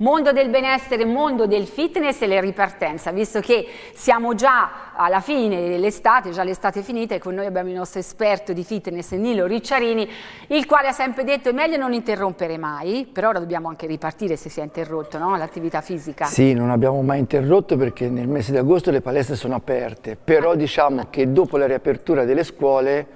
Mondo del benessere, mondo del fitness e le ripartenza, visto che siamo già alla fine dell'estate, già l'estate è finita e con noi abbiamo il nostro esperto di fitness Nilo Ricciarini, il quale ha sempre detto è meglio non interrompere mai, però ora dobbiamo anche ripartire se si è interrotto no? l'attività fisica. Sì, non abbiamo mai interrotto perché nel mese di agosto le palestre sono aperte, però ah. diciamo che dopo la riapertura delle scuole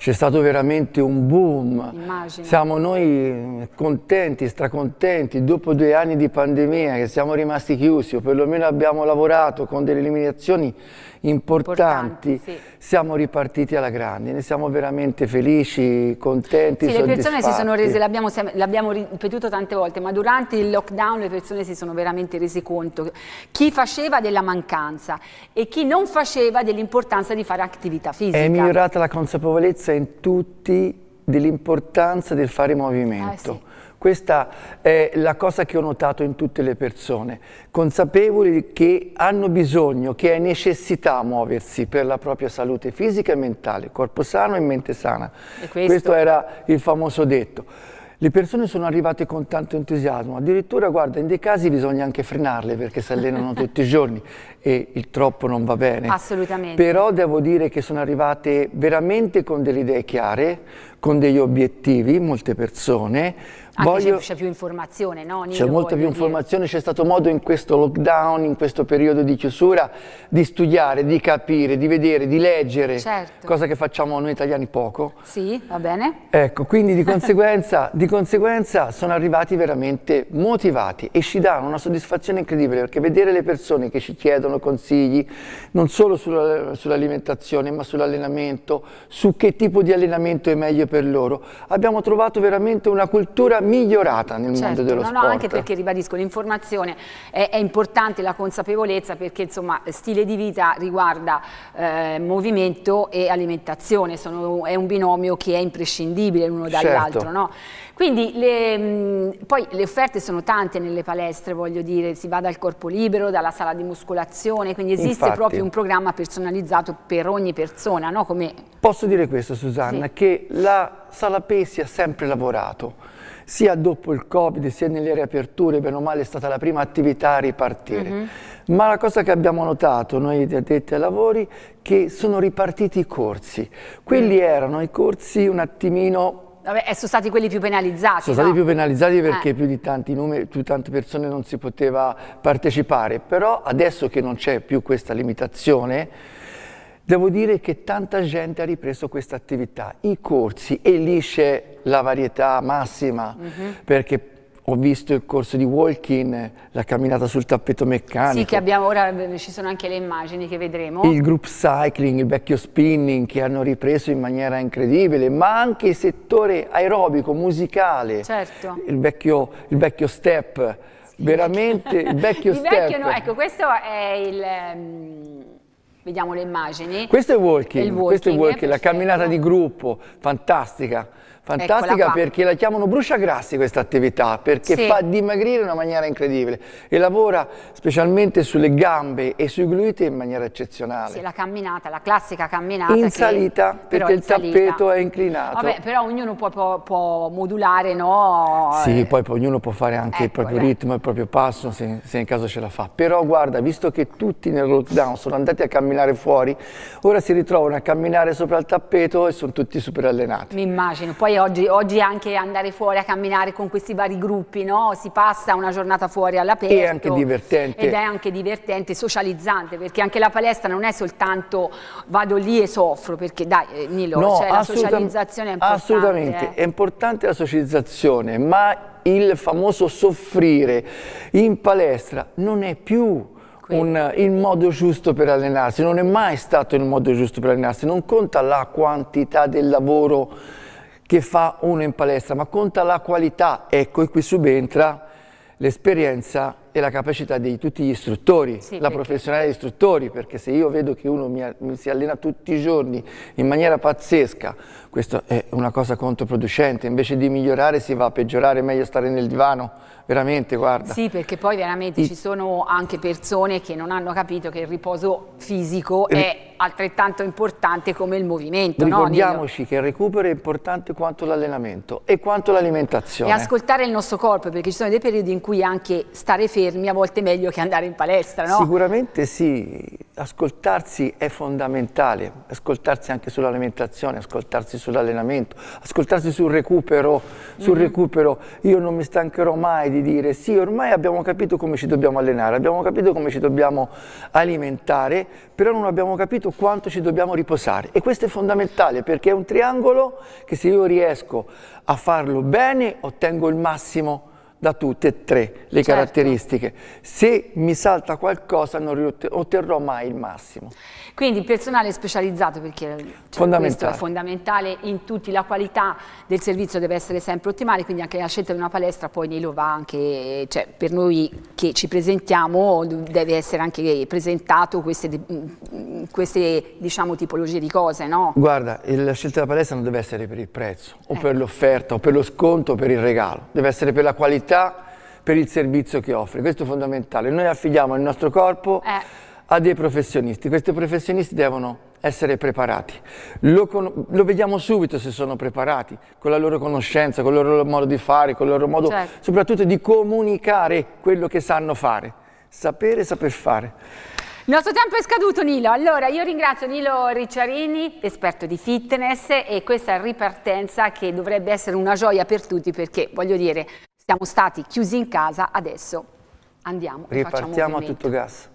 c'è stato veramente un boom. Immagino. Siamo noi contenti, stracontenti, dopo due anni di pandemia che siamo rimasti chiusi o perlomeno abbiamo lavorato con delle eliminazioni importanti, importanti sì. siamo ripartiti alla grande, ne siamo veramente felici, contenti, sì, le persone si sono rese, l'abbiamo ripetuto tante volte, ma durante il lockdown le persone si sono veramente rese conto chi faceva della mancanza e chi non faceva dell'importanza di fare attività fisica. È migliorata la consapevolezza pensa in tutti dell'importanza del fare movimento. Ah, sì. Questa è la cosa che ho notato in tutte le persone, consapevoli che hanno bisogno, che è necessità muoversi per la propria salute fisica e mentale, corpo sano e mente sana. E questo? questo era il famoso detto. Le persone sono arrivate con tanto entusiasmo, addirittura guarda, in dei casi bisogna anche frenarle perché si allenano tutti i giorni e il troppo non va bene. Assolutamente. Però devo dire che sono arrivate veramente con delle idee chiare, con degli obiettivi, molte persone. Anche voglio... c'è più informazione, no? C'è molta più dire. informazione, c'è stato modo in questo lockdown, in questo periodo di chiusura, di studiare, di capire, di vedere, di leggere, certo. cosa che facciamo noi italiani poco. Sì, va bene. Ecco, quindi di conseguenza, di conseguenza sono arrivati veramente motivati e ci danno una soddisfazione incredibile perché vedere le persone che ci chiedono consigli non solo sull'alimentazione ma sull'allenamento, su che tipo di allenamento è meglio per loro. Abbiamo trovato veramente una cultura migliorata nel certo, mondo dello no, sport. No, anche perché, ribadisco, l'informazione è, è, importante, la consapevolezza, perché insomma stile di vita riguarda eh, movimento e alimentazione, Sono, è un binomio che è imprescindibile l'uno dall'altro. Certo. No? Quindi le, poi le offerte sono tante nelle palestre, voglio dire, si va dal corpo libero, dalla sala di muscolazione, quindi esiste Infatti, proprio un programma personalizzato per ogni persona. No? Come... Posso dire questo Susanna, sì. che la sala pesi ha sempre lavorato, sia dopo il Covid sia nelle riaperture, bene o male è stata la prima attività a ripartire. Mm -hmm. Ma la cosa che abbiamo notato noi addetti ai lavori che sono ripartiti i corsi. Quelli mm. erano i corsi un attimino Vabbè, eh, sono stati quelli più penalizzati. Sono no? stati più penalizzati perché eh. più di tanti numeri, più tante persone non si poteva partecipare, però adesso che non c'è più questa limitazione, Devo dire che tanta gente ha ripreso questa attività, i corsi, e lì c'è la varietà massima, mm -hmm. perché ho visto il corso di walking, la camminata sul tappeto meccanico. Sì, che abbiamo ora, ci sono anche le immagini che vedremo. Il group cycling, il vecchio spinning che hanno ripreso in maniera incredibile, ma anche il settore aerobico, musicale. Certo. Il vecchio, il vecchio step, sì. veramente il vecchio il step. Vecchio, no, ecco, questo è il... Um Vediamo le immagini. Questo è walking, il walking, questo è eh, walking, la camminata di gruppo, fantastica fantastica perché la chiamano bruciagrassi questa attività, perché sì. fa dimagrire in una maniera incredibile e lavora specialmente sulle gambe e sui glutei in maniera eccezionale. Sì, la camminata, la classica camminata. In che, salita, perché il salita. tappeto è inclinato. Vabbè, però ognuno può, può, può modulare, no? Sì, eh. poi, poi ognuno può fare anche ecco, il proprio beh. ritmo, il proprio passo, se, se in caso ce la fa. Però guarda, visto che tutti nel lockdown sono andati a camminare fuori, ora si ritrovano a camminare sopra il tappeto e sono tutti super allenati. Mi immagino, poi poi oggi, oggi, anche andare fuori a camminare con questi vari gruppi, no? si passa una giornata fuori all'aperto. È anche divertente. Ed è anche divertente, socializzante, perché anche la palestra non è soltanto vado lì e soffro, perché dai eh, Nilo, no, cioè, la socializzazione è importante. Assolutamente, eh. è importante la socializzazione, ma il famoso soffrire in palestra non è più... Un, il modo giusto per allenarsi, non è mai stato il modo giusto per allenarsi, non conta la quantità del lavoro che fa uno in palestra, ma conta la qualità. Ecco, e qui subentra l'esperienza è la capacità di tutti gli istruttori, sì, la professionale degli istruttori, perché se io vedo che uno mi, mi si allena tutti i giorni in maniera pazzesca, questa è una cosa controproducente, invece di migliorare si va a peggiorare, è meglio stare nel divano, veramente guarda. Sì, perché poi veramente I... ci sono anche persone che non hanno capito che il riposo fisico il... è altrettanto importante come il movimento. Ricordiamoci no, che il recupero è importante quanto l'allenamento e quanto l'alimentazione. E ascoltare il nostro corpo, perché ci sono dei periodi in cui anche stare fermo fermi, a volte è meglio che andare in palestra, no? Sicuramente sì, ascoltarsi è fondamentale, ascoltarsi anche sull'alimentazione, ascoltarsi sull'allenamento, ascoltarsi sul recupero, sul mm -hmm. recupero. Io non mi stancherò mai di dire sì, ormai abbiamo capito come ci dobbiamo allenare, abbiamo capito come ci dobbiamo alimentare, però non abbiamo capito quanto ci dobbiamo riposare. E questo è fondamentale perché è un triangolo che se io riesco a farlo bene ottengo il massimo da tutte e tre le certo. caratteristiche. Se mi salta qualcosa non otterrò mai il massimo. Quindi il personale specializzato perché cioè, fondamentale. è fondamentale in tutti, la qualità del servizio deve essere sempre ottimale, quindi anche la scelta di una palestra poi Nilo va anche, cioè, per noi che ci presentiamo deve essere anche presentato queste queste diciamo, tipologie di cose, no? Guarda, la scelta della palestra non deve essere per il prezzo, o eh. per l'offerta, o per lo sconto, o per il regalo. Deve essere per la qualità, per il servizio che offre. Questo è fondamentale. Noi affidiamo il nostro corpo eh. a dei professionisti. Questi professionisti devono essere preparati. Lo, lo, vediamo subito se sono preparati, con la loro conoscenza, con il loro modo di fare, con il loro modo certo. soprattutto di comunicare quello che sanno fare. Sapere e saper fare. Il nostro tempo è scaduto Nilo, allora io ringrazio Nilo Ricciarini, esperto di fitness e questa ripartenza che dovrebbe essere una gioia per tutti perché voglio dire siamo stati chiusi in casa, adesso andiamo. Ripartiamo a tutto gas.